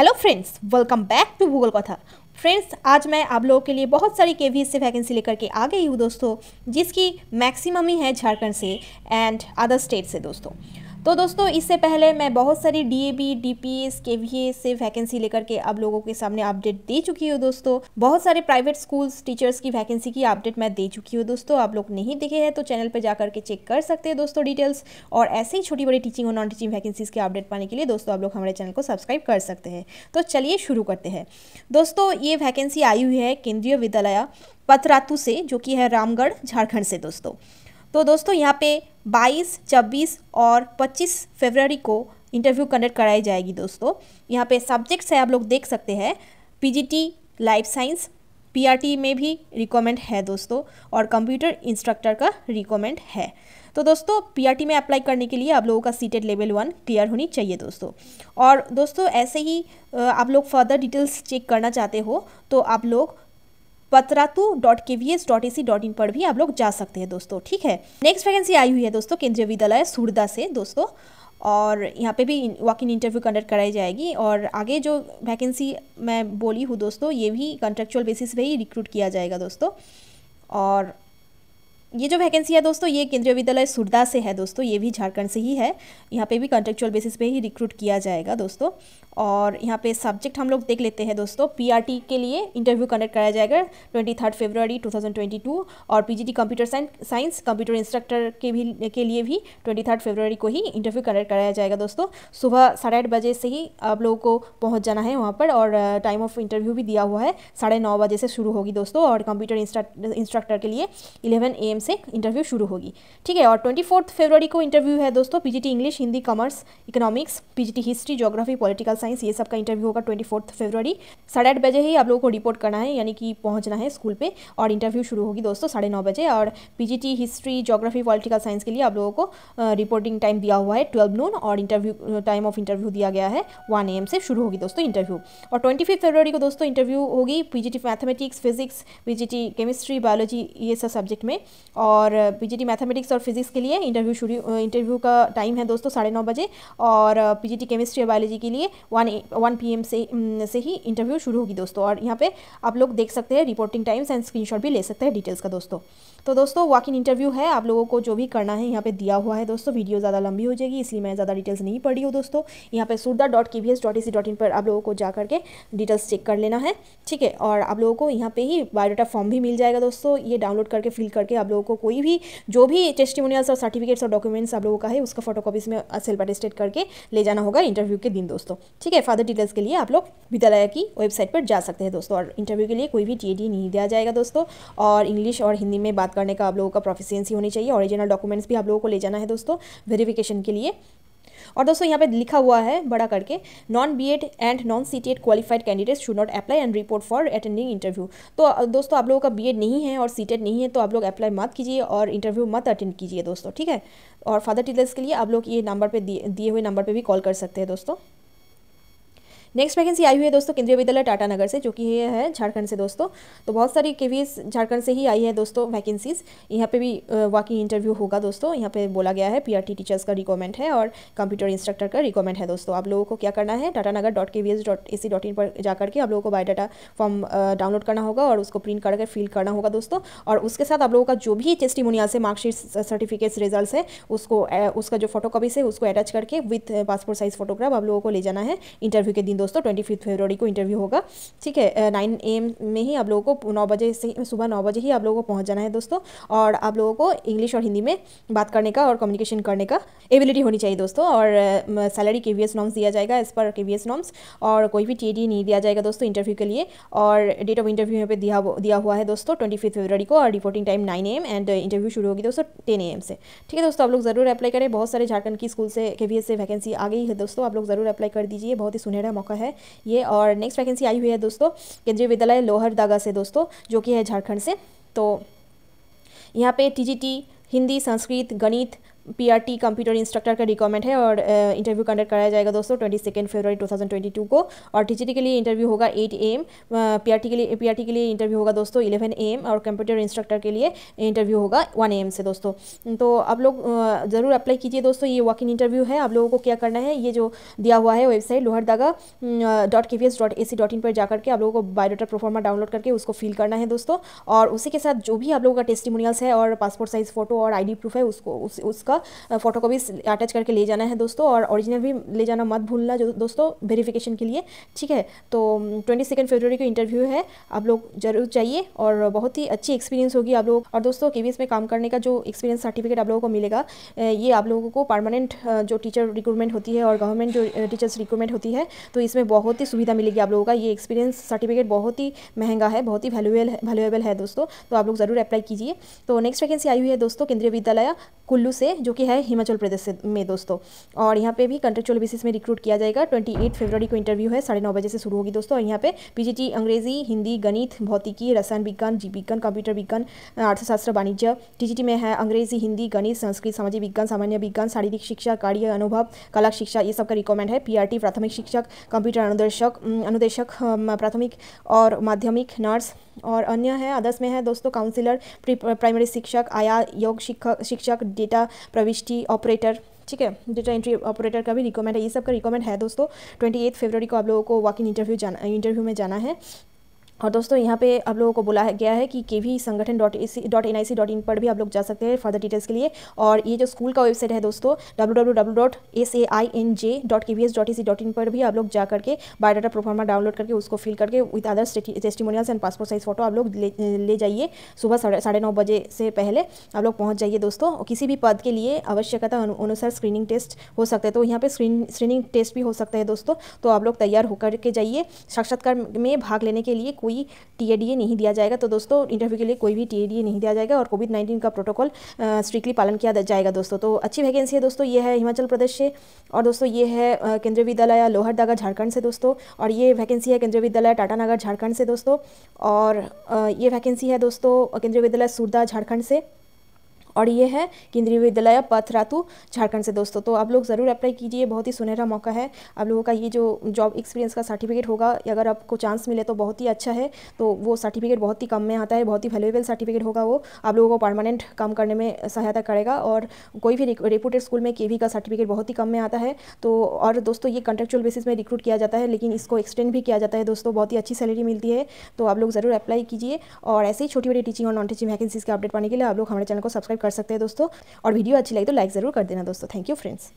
hello friends welcome back to Google कथा friends आज मैं आप लोगों के लिए बहुत सारी के से वैकेंसी लेकर के आ गई हूँ दोस्तों जिसकी मैक्सिमम ही है झारखंड से एंड अदर स्टेट से दोस्तों तो दोस्तों इससे पहले मैं बहुत सारी D A B D P S K V A से वैकेंसी लेकर के आप लोगों के सामने अपडेट दे चुकी हूँ दोस्तों बहुत सारे प्राइवेट स्कूल्स टीचर्स की वैकेंसी की अपडेट मैं दे चुकी हूँ दोस्तों आप लोग नहीं देखे हैं तो चैनल पर जाकर के चेक कर सकते हैं दोस्तों डिटेल्स और ऐसे ही छोटी बड़ी टीचिंग और नॉन टीचिंग वैकेंसीज़ के अपडेट पाने के लिए दोस्तों आप लोग हमारे चैनल को सब्सक्राइब कर सकते हैं तो चलिए शुरू करते हैं दोस्तों ये वैकेंसी आई हुई है केंद्रीय विद्यालय पथरातू से जो कि है रामगढ़ झारखंड से दोस्तों तो दोस्तों यहाँ पे 22, 26 और 25 फरवरी को इंटरव्यू कंडक्ट कराई जाएगी दोस्तों यहाँ पे सब्जेक्ट्स है आप लोग देख सकते हैं पीजीटी लाइफ साइंस पीआरटी में भी रिकमेंड है दोस्तों और कंप्यूटर इंस्ट्रक्टर का रिकमेंड है तो दोस्तों पीआरटी में अप्लाई करने के लिए आप लोगों का सीटेड लेवल वन क्लियर होनी चाहिए दोस्तों और दोस्तों ऐसे ही आप लोग फर्दर डिटेल्स चेक करना चाहते हो तो आप लोग Patratu dot K V S dot A C dot in पर भी आप लोग जा सकते हैं दोस्तों ठीक है नेक्स्ट वैकेंसी आई हुई है दोस्तों केंद्रीय विद्यालय सुरदा से दोस्तों और यहाँ पे भी वॉक इन इंटरव्यू कंडक्ट कराई जाएगी और आगे जो वैकेंसी मैं बोली हूँ दोस्तों ये भी कंट्रेक्चुअल बेसिस पे ही रिक्रूट किया जाएगा दोस्तों और ये जो वैकेंसी है दोस्तों ये केंद्रीय विद्यालय सुरदा से है दोस्तों ये भी झारखंड से ही है यहाँ पे भी कॉन्ट्रेक्चुअल बेसिस पे ही रिक्रूट किया जाएगा दोस्तों और यहाँ पे सब्जेक्ट हम लोग देख लेते हैं दोस्तों पीआरटी के लिए इंटरव्यू कंडक्ट कराया जाएगा twenty third February two thousand twenty two और PGT computer science computer instructor के भी के लिए भी ट्वेंटी थर्ड को ही इंटरव्यू कंडक्ट कराया जाएगा दोस्तों सुबह साढ़े आठ बजे से ही आप लोगों को पहुँच जाना है वहाँ पर और टाइम ऑफ इंटरव्यू भी दिया हुआ है साढ़े नौ बजे से शुरू होगी दोस्तों और कंप्यूटर इंस्ट्रक्टर के लिए इलेवन ए से इंटरव्यू शुरू होगी ठीक है और ट्वेंटी फोर्थ फेबररी को इंटरव्यू है दोस्तों PGT English Hindi commerce economics PGT history geography political science ये सब का इंटरव्यू होगा ट्वेंटी फोर्थ फेबररी साढ़े आठ बजे ही आप लोगों को रिपोर्ट करना है यानी कि पहुंचना है स्कूल पर और इंटरव्यू शुरू होगी दोस्तों साढ़े नौ बजे और PGT history geography political science के लिए आप लोगों को रिपोर्टिंग टाइम दिया हुआ है ट्वेल्व नून और इंटरव्यू टाइम ऑफ इंटरव्यू दिया गया है वन ए से शुरू होगी दोस्तों इंटरव्यू और ट्वेंटी फिफ्थ फेबररी को दोस्तों इंटरव्यू होगी PGT mathematics physics PGT chemistry biology ये सब सब्जेक्ट में और पीजीटी मैथमेटिक्स और फिजिक्स के लिए इंटरव्यू शुरू इंटरव्यू का टाइम है दोस्तों साढ़े नौ बजे और पीजीटी केमिस्ट्री और बायोलॉजी के लिए वन वन पी से से ही इंटरव्यू शुरू होगी दोस्तों और यहाँ पे आप लोग देख सकते हैं रिपोर्टिंग टाइम्स एंड स्क्रीनशॉट भी ले सकते हैं डिटेल्स का दोस्तों तो दोस्तों वॉक इन इंटरव्यू है आप लोगों को जो भी करना है यहाँ पे दिया हुआ है दोस्तों वीडियो ज़्यादा लंबी हो जाएगी इसलिए मैं ज़्यादा डिटेल्स नहीं पढ़ी हूँ दोस्तों यहाँ पे Surda dot K V S dot A C dot in पर आप लोगों को जा करके डिटेल्स चेक कर लेना है ठीक है और आप लोगों को यहाँ पे ही बायोडाटा फॉर्म भी मिल जाएगा दोस्तों ये डाउनलोड करके फिल करके आप लोग लोगों को कोई भी जो भी टेस्टिमोनियल्स और सर्टिफिकेट्स और डॉक्यूमेंट्स आप लोगों का है उसका फोटो कॉपीज में सेल्फ अटेस्टेड करके ले जाना होगा इंटरव्यू के दिन दोस्तों ठीक है फादर डिटेल्स के लिए आप लोग विद्यालय की वेबसाइट पर जा सकते हैं दोस्तों और इंटरव्यू के लिए कोई भी टी नहीं दिया जाएगा दोस्तों और इंग्लिश और हिंदी में बात करने का आप लोगों का प्रोफिशियंसी होनी चाहिए ओरिजिनल डॉक्यूमेंट्स भी आप लोगों को ले जाना है दोस्तों वेरिफिकेशन के लिए और दोस्तों यहाँ पे लिखा हुआ है बड़ा करके non B Ed and non C T Ed qualified candidates should not apply and report for attending interview तो दोस्तों आप लोगों का बी एड नहीं है और सी नहीं है तो आप लोग अप्लाई मत कीजिए और इंटरव्यू मत अटेंड कीजिए दोस्तों ठीक है और फादर टीचर्स के लिए आप लोग ये नंबर पर दिए हुए नंबर पर भी कॉल कर सकते हैं दोस्तों नेक्स्ट वैकेंसी आई हुई है दोस्तों केंद्रीय विद्यालय टाटानगर से जो कि ये है झारखंड से दोस्तों तो बहुत सारी के झारखंड से ही आई है दोस्तों वैकेंसीज यहाँ पे भी वॉकिंग इंटरव्यू होगा दोस्तों यहाँ पे बोला गया है पीआरटी टीचर्स का रिकॉमेंट है और कंप्यूटर इंस्ट्रक्टर का रिकॉमेंट है दोस्तों आप लोगों को क्या करना है Tatanagar dot K V S dot A C dot in पर जाकर के आप लोगों को बायोडाटा फॉर्म डाउनलोड करना होगा और उसको प्रिंट करके फिल करना होगा दोस्तों और उसके साथ आप लोगों का जो भी टेस्टिमोनियल से मार्कशीट सर्टिफिकेट्स रिजल्ट है उसको उसका जो फोटो है उसको अटैच करके विथ पासपोर्ट साइज फोटोग्राफ आप लोगों को ले जाना है इंटरव्यू के दिन दोस्तों ट्वेंटी फिफ्थ फेबररी को इंटरव्यू होगा ठीक है नाइन ए एम में ही आप लोगों को नौ बजे से सुबह नौ बजे ही आप लोगों को पहुँच जाना है दोस्तों और आप लोगों को इंग्लिश और हिंदी में बात करने का और कम्युनिकेशन करने का एबिलिटी होनी चाहिए दोस्तों और सैलरी के वी एस नॉम्स दिया जाएगा एज पर के वी एस नॉम्स और कोई भी टी नहीं दिया जाएगा दोस्तों इंटरव्यू के लिए और डेट ऑफ इंटरव्यू यहाँ पर दिया दिया हुआ है दोस्तों ट्वेंटी फिफ्थ फेबररी को और reporting time nine AM and interview शुरू होगी दोस्तों टेन एम से ठीक है दोस्तों आप लोग ज़रूर अप्लाई करें बहुत सारे झारखंड की स्कूल से के से वैकेंसी आ गई है दोस्तों आप लोग ज़रूर अप्लाई कर दीजिए बहुत ही सुनहरा मौका आपका है ये और नेक्स्ट वैकेंसी आई हुई है दोस्तों केंद्रीय विद्यालय लोहरदागा से दोस्तों जो कि है झारखंड से तो यहाँ पे टी हिंदी संस्कृत गणित पीआरटी कंप्यूटर इंस्ट्रक्टर का रिक्वायरमेंट है और इंटरव्यू uh, कंडक्ट कराया जाएगा दोस्तों ट्वेंटी सेकेंड फरवरी टू थाउजेंड ट्वेंटी टू को और टीचरी के लिए इंटरव्यू होगा एट ए एम पीआरटी के लिए पीआरटी के लिए इंटरव्यू होगा दोस्तों इलेवन ए एम और कंप्यूटर इंस्ट्रक्टर के लिए इंटरव्यू होगा वन ए एम से दोस्तों तो आप लोग uh, ज़रूर अप्लाई कीजिए दोस्तों ये वॉक इन इंटरव्यू है आप लोगों को क्या करना है ये जो दिया हुआ है website Lohardaga dot K V S dot A C dot in पर जाकर के आप लोगों को बायोडाटा प्रोफॉर्मा डाउनलोड करके उसको फिल करना है दोस्तों और उसी के साथ जो भी आप लोगों का टेस्टिमोनियल्स है और पासपोर्ट साइज़ फ़ोटो और आईडी प्रूफ है उसको उस, उसका फोटो कॉपी अटैच करके ले जाना है दोस्तों और ओरिजिनल भी ले जाना मत भूलना जो दोस्तों वेरिफिकेशन के लिए ठीक है तो ट्वेंटी सेकेंड फेबररी को इंटरव्यू है आप लोग जरूर चाहिए और बहुत ही अच्छी एक्सपीरियंस होगी आप लोग और दोस्तों के में काम करने का जो एक्सपीरियंस सर्टिफिकेट आप लोगों को मिलेगा ये आप लोगों को परमानेंट जो टीचर रिक्रूटमेंट होती है और गवर्नमेंट जो टीचर्स रिक्रूटमेंट होती है तो इसमें बहुत ही सुविधा मिलेगी आप लोगों का ये एक्सपीरियंस सर्टिफिकेट बहुत ही महंगा है बहुत ही वैल्यूएल वैल्यूएबल है दोस्तों तो आप लोग ज़रूर अप्लाई कीजिए तो नेक्स्ट वैकेंसी आई हुई है दोस्तों केंद्रीय विद्यालय कुल्लू से जो कि है हिमाचल प्रदेश से में दोस्तों और यहाँ पे भी कंट्रेक्चुअल बेसिस में रिक्रूट किया जाएगा ट्वेंटी एट फरवरी को इंटरव्यू है साढ़े नौ बजे से शुरू होगी दोस्तों और यहाँ पे पीजीटी अंग्रेजी हिंदी गणित भौतिकी रसायन विज्ञान जीव विज्ञान कंप्यूटर विज्ञान अर्थशास्त्र वाणिज्य टी में है अंग्रेजी हिंदी गणित संस्कृत सामाजिक विज्ञान सामान्य विज्ञान शारीरिक शिक्षा कार्य अनुभव कला शिक्षा ये सब का है पी प्राथमिक शिक्षक कंप्यूटर अनुदेशक अनुदेशक प्राथमिक और माध्यमिक नर्स और अन्य है अदर्स में है दोस्तों काउंसिलर प्राइमरी शिक्षक आया योग शिक्षक शिक्षक डेटा प्रविष्टि ऑपरेटर ठीक है डेटा एंट्री ऑपरेटर का भी रिकमेंड है ये सब का रिकमेंड है दोस्तों ट्वेंटी एथ फेबररी को आप लोगों को वॉक इन इंटरव्यू जाना इंटरव्यू में जाना है और दोस्तों यहाँ पे आप लोगों को बोला गया है कि K V Sangathan dot A C dot N I C dot in पर भी आप लोग जा सकते हैं फर्दर डिटेल्स के लिए और ये जो स्कूल का वेबसाइट है दोस्तों W W W dot S A I N J dot K V S dot E C dot in पर भी आप लोग जा करके बायोडाटा प्रोफार्मा डाउनलोड करके उसको फिल करके with other testimonials and passport size photo आप लोग ले, ले जाइए सुबह साढ़े साढ़े नौ बजे से पहले आप लोग पहुँच जाइए दोस्तों और किसी भी पद के लिए आवश्यकता अनुसार स्क्रीनिंग टेस्ट हो सकते हैं तो यहाँ पर स्क्रीन स्क्रीनिंग टेस्ट भी हो सकता है दोस्तों तो आप लोग तैयार होकर के जाइए साक्षात्कार में भाग लेने के लिए कोई कोई टी नहीं दिया जाएगा तो दोस्तों इंटरव्यू के लिए कोई भी टी नहीं दिया जाएगा और कोविड नाइन्टीन का प्रोटोकॉल स्ट्रिक्टली पालन किया जाएगा दोस्तों तो अच्छी वैकेंसी है दोस्तों ये है हिमाचल प्रदेश से और दोस्तों ये है केंद्रीय विद्यालय लोहरदागा झारखंड से दोस्तों और ये वैकेंसी है केंद्रीय विद्यालय टाटानगर झारखंड से दोस्तों और ये वैकेंसी है दोस्तों केंद्रीय विद्यालय सुरदा झारखंड से और ये है केंद्रीय विद्यालय पथरातू झारखंड से दोस्तों तो आप लोग ज़रूर अप्लाई कीजिए बहुत ही सुनहरा मौका है आप लोगों का ये जो जॉब एक्सपीरियंस का सर्टिफिकेट होगा अगर आपको चांस मिले तो बहुत ही अच्छा है तो वो सर्टिफिकेट बहुत ही कम में आता है बहुत ही वैल्यूएबल सर्टिफिकेट होगा वो आप लोगों को परमानेंट काम करने में सहायता करेगा और कोई भी रिपोर्टेड स्कूल में के का सर्टिफिकेट बहुत ही कम में आता है तो और दोस्तों ये कंट्रेक्चुअल बेसिस में रिक्रूट किया जाता है लेकिन इसको एक्सटेंड भी किया जाता है दोस्तों बहुत ही अच्छी सैलरी मिलती है तो आप लोग ज़रूर अप्लाई कीजिए और ऐसे ही छोटी बड़ी टीचिंग और नॉन टीचिंग वैकेंसीज के अपडेट पाने के लिए आप लोग हमारे चैनल को सब्सक्राइब कर कर सकते हैं दोस्तों और वीडियो अच्छी लगी तो लाइक ज़रूर कर देना दोस्तों थैंक यू फ्रेंड्स